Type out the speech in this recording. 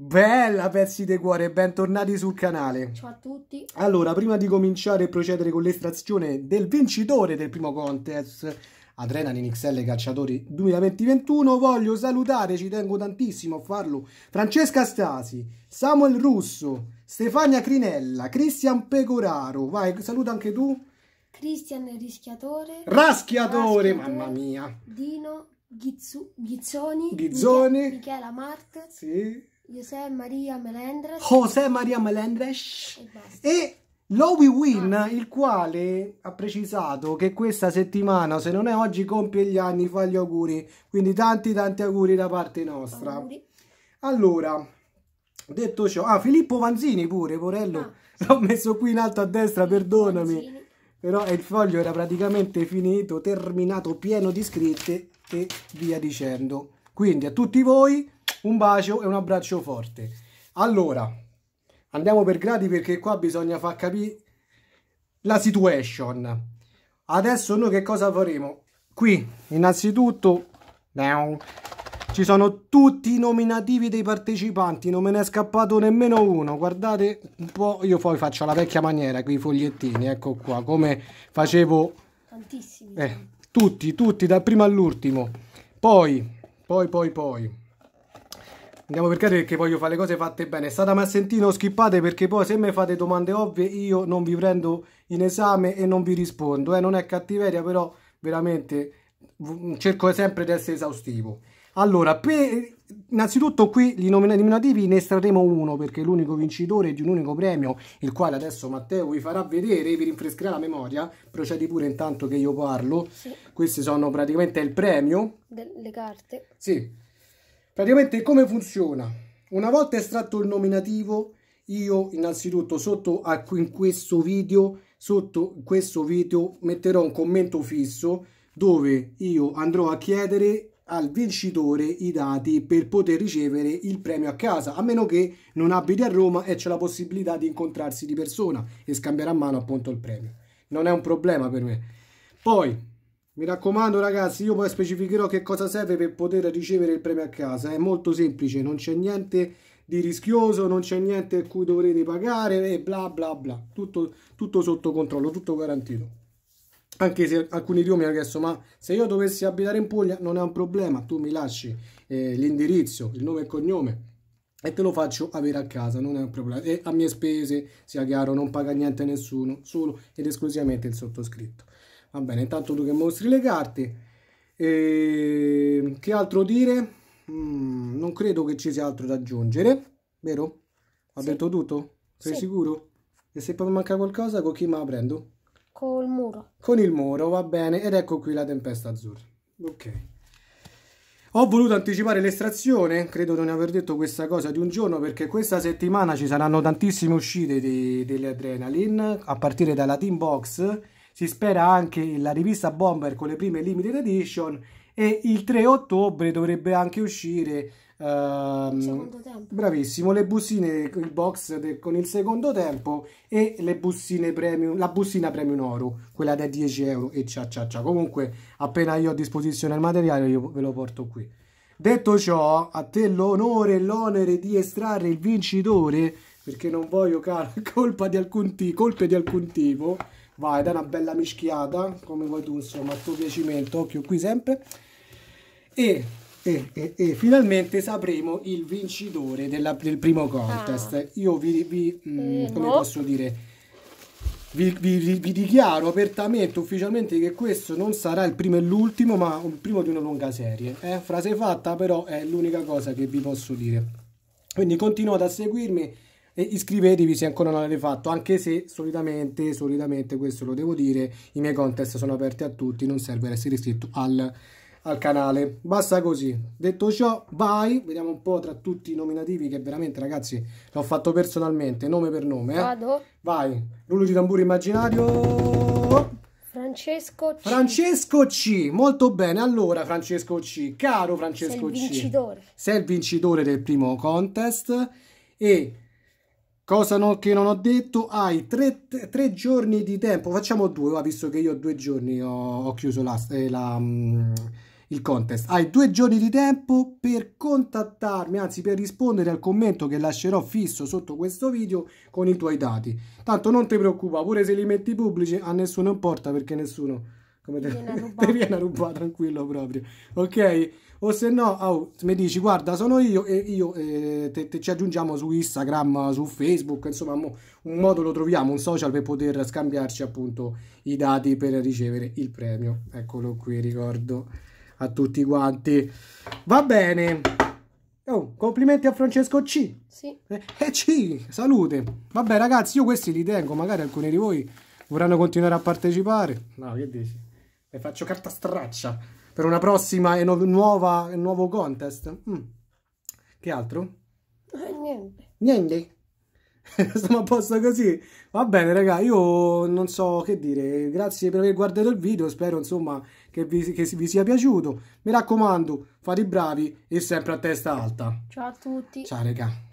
Bella pezzi di cuore, bentornati sul canale. Ciao a tutti. Allora, prima di cominciare e procedere con l'estrazione del vincitore del primo contest Adrenaline XL Calciatori 2021, voglio salutare, ci tengo tantissimo a farlo, Francesca Stasi, Samuel Russo, Stefania Crinella, Cristian Pecoraro, vai, saluta anche tu. Cristian Rischiatore. Raschiatore, Raschiatore mamma mia. Dino Ghizzu, Ghizzoni. Ghizzoni. Michela Mart. Sì. José Maria Melendres. José Maria Melendres. E, e Lowy Win, ah. il quale ha precisato che questa settimana, se non è oggi, compie gli anni, fa gli auguri. Quindi tanti tanti auguri da parte nostra. Auguri. Allora, detto ciò, ah, Filippo Vanzini pure, Porello. Ah, L'ho messo qui in alto a destra, Filippo perdonami. Vanzini. Però il foglio era praticamente finito, terminato, pieno di scritte e via dicendo. Quindi a tutti voi un bacio e un abbraccio forte. Allora, andiamo per gradi perché qua bisogna far capire la situation. Adesso noi che cosa faremo? Qui, innanzitutto, ci sono tutti i nominativi dei partecipanti, non me ne è scappato nemmeno uno. Guardate un po', io poi faccio la vecchia maniera, qui i fogliettini, ecco qua, come facevo... Tantissimi. Eh, tutti, tutti, dal primo all'ultimo. Poi, poi, poi, poi... Andiamo per cadere perché voglio fare le cose fatte bene. State ma sentino, skippate perché poi se mi fate domande ovvie io non vi prendo in esame e non vi rispondo. Eh, non è cattiveria, però veramente mm, cerco sempre di essere esaustivo. Allora, per... innanzitutto qui gli nominativi ne estrarremo uno perché è l'unico vincitore di un unico premio, il quale adesso Matteo vi farà vedere, vi rinfrescherà la memoria. Procedi pure intanto che io parlo. Sì. Questi sono praticamente il premio. le carte. Sì Praticamente come funziona? Una volta estratto il nominativo, io innanzitutto sotto a, in questo video, sotto questo video metterò un commento fisso dove io andrò a chiedere al vincitore i dati per poter ricevere il premio a casa, a meno che non abiti a Roma e c'è la possibilità di incontrarsi di persona e scambiare a mano appunto il premio. Non è un problema per me. Poi mi raccomando ragazzi, io poi specificherò che cosa serve per poter ricevere il premio a casa. È molto semplice, non c'è niente di rischioso, non c'è niente a cui dovrete pagare e bla bla bla. Tutto, tutto sotto controllo, tutto garantito. Anche se alcuni di voi mi hanno chiesto, ma se io dovessi abitare in Puglia non è un problema, tu mi lasci eh, l'indirizzo, il nome e cognome e te lo faccio avere a casa, non è un problema. E a mie spese, sia chiaro, non paga niente a nessuno, solo ed esclusivamente il sottoscritto va bene intanto tu che mostri le carte e... Ehm, che altro dire mm, non credo che ci sia altro da aggiungere vero? Ha sì. detto tutto? sei sì. sicuro? e se poi manca qualcosa con chi me la prendo? col muro con il muro va bene ed ecco qui la tempesta azzurra ok ho voluto anticipare l'estrazione, credo di non aver detto questa cosa di un giorno perché questa settimana ci saranno tantissime uscite delle Adrenaline a partire dalla Team Box si spera anche la rivista Bomber con le prime limited edition e il 3 ottobre dovrebbe anche uscire ehm, bravissimo le bustine il box de, con il secondo tempo e le bustine premium la bustina premium oro quella da 10 euro e ciao ciao ciao comunque appena io ho a disposizione il materiale io ve lo porto qui detto ciò a te l'onore e l'onere di estrarre il vincitore perché non voglio colpa di alcun colpe di alcun tipo vai da una bella mischiata come vuoi tu insomma a tuo piacimento occhio qui sempre e, e, e, e finalmente sapremo il vincitore della, del primo contest ah. io vi, vi mm, eh, come no. posso dire vi, vi, vi, dichiaro apertamente, ufficialmente, che questo non sarà il primo e l'ultimo, ma il primo di una lunga serie. Eh? Frase fatta, però è l'unica cosa che vi posso dire. Quindi continuate a seguirmi e iscrivetevi se ancora non l'avete fatto, anche se solitamente, solitamente questo lo devo dire, i miei contest sono aperti a tutti, non serve essere iscritto al, al canale. Basta così. Detto ciò, vai, vediamo un po' tra tutti i nominativi che veramente ragazzi l'ho fatto personalmente, nome per nome. Eh. Vado. Vai, rullo di tamburo immaginario. Francesco C. Francesco C. Molto bene. Allora, Francesco C. Caro Francesco C. Sei il vincitore. Sei il vincitore del primo contest e Cosa non, che non ho detto? Hai tre, tre, giorni di tempo. Facciamo due, visto che io due giorni ho, ho chiuso la, eh, la, mm, il contest. Hai due giorni di tempo per contattarmi, anzi per rispondere al commento che lascerò fisso sotto questo video con i tuoi dati. Tanto non ti preoccupa, pure se li metti pubblici a nessuno importa perché nessuno come te, te viene a rubare tranquillo proprio, ok? O se no, oh, mi dici, guarda, sono io e io eh, te, te ci aggiungiamo su Instagram, su Facebook, insomma, un modo lo troviamo, un social per poter scambiarci appunto i dati per ricevere il premio. Eccolo qui, ricordo a tutti quanti. Va bene. Oh, complimenti a Francesco C. Sì. E eh, eh, C, salute. Vabbè ragazzi, io questi li tengo, magari alcuni di voi vorranno continuare a partecipare. No, che dici? e faccio carta straccia per una prossima e nuova, nuovo contest. Mm. Che altro? Eh, niente. Niente. Stiamo a posto così. Va bene, raga, io non so che dire. Grazie per aver guardato il video. Spero, insomma, che vi, che vi sia piaciuto. Mi raccomando, fate i bravi e sempre a testa alta. Ciao a tutti. Ciao, raga.